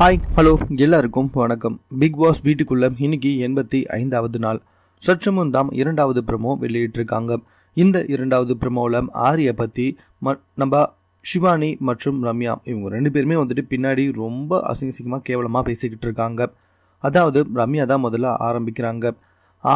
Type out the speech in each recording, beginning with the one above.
hi hello எல்லாருக்கும் வணக்கம் big pass வீட்டுக்குள்ள இன்னைக்கு எண்பத்தி ஐந்தாவது நாள் சற்று முன் தான் இரண்டாவது ப்ரமோ வெளியிட்டிருக்காங்க இந்த இரண்டாவது ப்ரமோவில் ஆரியை பற்றி ம நம்ம ஷிவானி மற்றும் ரம்யா இவங்க ரெண்டு பேருமே வந்துட்டு பின்னாடி ரொம்ப அசிங்கசிங்கமாக கேவலமாக பேசிக்கிட்டு இருக்காங்க அதாவது ரம்யா தான் முதல்ல ஆரம்பிக்கிறாங்க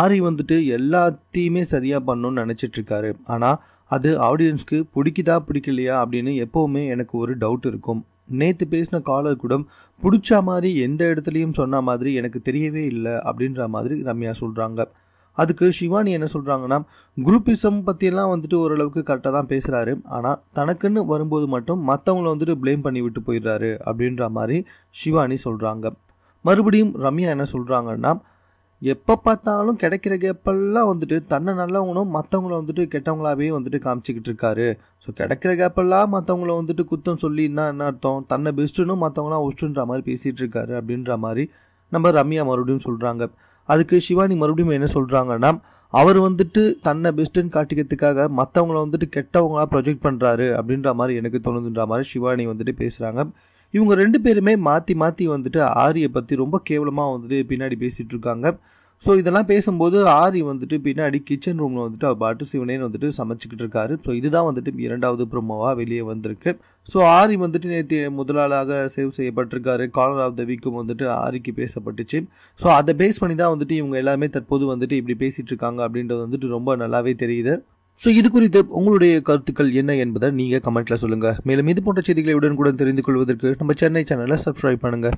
ஆரி வந்துட்டு எல்லாத்தையுமே சரியாக பண்ணணும்னு நினச்சிட்ருக்காரு ஆனால் அது ஆடியன்ஸ்க்கு பிடிக்குதா பிடிக்கலையா அப்படின்னு எப்போவுமே எனக்கு ஒரு டவுட் இருக்கும் நேற்று பேசின காலர் கூட பிடிச்ச மாதிரி எந்த இடத்துலையும் சொன்ன மாதிரி எனக்கு தெரியவே இல்லை அப்படின்ற மாதிரி ரம்யா சொல்கிறாங்க அதுக்கு சிவானி என்ன சொல்கிறாங்கன்னா குரூப்பிசம் பற்றியெல்லாம் வந்துட்டு ஓரளவுக்கு கரெக்டாக தான் பேசுகிறாரு ஆனால் தனக்குன்னு வரும்போது மட்டும் மற்றவங்கள வந்துட்டு ப்ளேம் பண்ணி விட்டு போயிடுறாரு அப்படின்ற மாதிரி சிவானி சொல்கிறாங்க மறுபடியும் ரம்யா என்ன சொல்கிறாங்கன்னா எப்போ பார்த்தாலும் கிடைக்கிற கேப்பெல்லாம் வந்துட்டு தன்னை நல்லவங்களும் மற்றவங்கள வந்துட்டு கெட்டவங்களாவே வந்துட்டு காமிச்சிக்கிட்டு இருக்காரு ஸோ கிடைக்கிற கேப்பெல்லாம் மற்றவங்கள வந்துட்டு குத்தம் சொல்லி என்ன என்ன அர்த்தம் தன்னை பெஸ்ட்டுன்னு மற்றவங்களாம் ஒஸ்ட்டுன்ற மாதிரி பேசிகிட்டு இருக்காரு அப்படின்ற மாதிரி நம்ம ரம்யா மறுபடியும் சொல்கிறாங்க அதுக்கு சிவானி மறுபடியும் என்ன சொல்கிறாங்கன்னா அவர் வந்துட்டு தன்னை பெஸ்ட்டுன்னு காட்டிக்கிறதுக்காக மற்றவங்கள வந்துட்டு கெட்டவங்களாக ப்ரொஜெக்ட் பண்ணுறாரு அப்படின்ற மாதிரி எனக்கு தோணுதுன்ற மாதிரி சிவானி வந்துட்டு பேசுகிறாங்க இவங்க ரெண்டு பேருமே மாற்றி மாற்றி வந்துட்டு ஆரியை பற்றி ரொம்ப கேவலமாக வந்துட்டு பின்னாடி பேசிகிட்டு இருக்காங்க ஸோ இதெல்லாம் பேசும்போது ஆரி வந்துட்டு பின்னாடி கிச்சன் ரூமில் வந்துட்டு அவர் பாட்டு சிவனேன்னு வந்துட்டு சமைச்சிக்கிட்டு இருக்காரு ஸோ இதுதான் வந்துட்டு இரண்டாவது ப்ரோமோவாக வெளியே வந்திருக்கு ஸோ ஆரி வந்துட்டு நேற்று முதலாளாக சேவ் செய்யப்பட்டிருக்காரு காலர் ஆஃப் த வீக்கும் வந்துட்டு ஆரிக்கு பேசப்பட்டுச்சு ஸோ அதை பேஸ் பண்ணி தான் வந்துட்டு இவங்க எல்லாமே தற்போது வந்துட்டு இப்படி பேசிகிட்டு இருக்காங்க அப்படின்றது வந்துட்டு ரொம்ப நல்லாவே தெரியுது ஸோ இது குறித்து உங்களுடைய கருத்துக்கள் என்ன என்பதை நீங்கள் கமெண்ட்டில் சொல்லுங்கள் மேலும் இது போன்ற செய்திகளை உடன் கூட தெரிந்து கொள்வதற்கு நம்ம சென்னை சேனலை சப்ஸ்கிரைப் பண்ணுங்கள்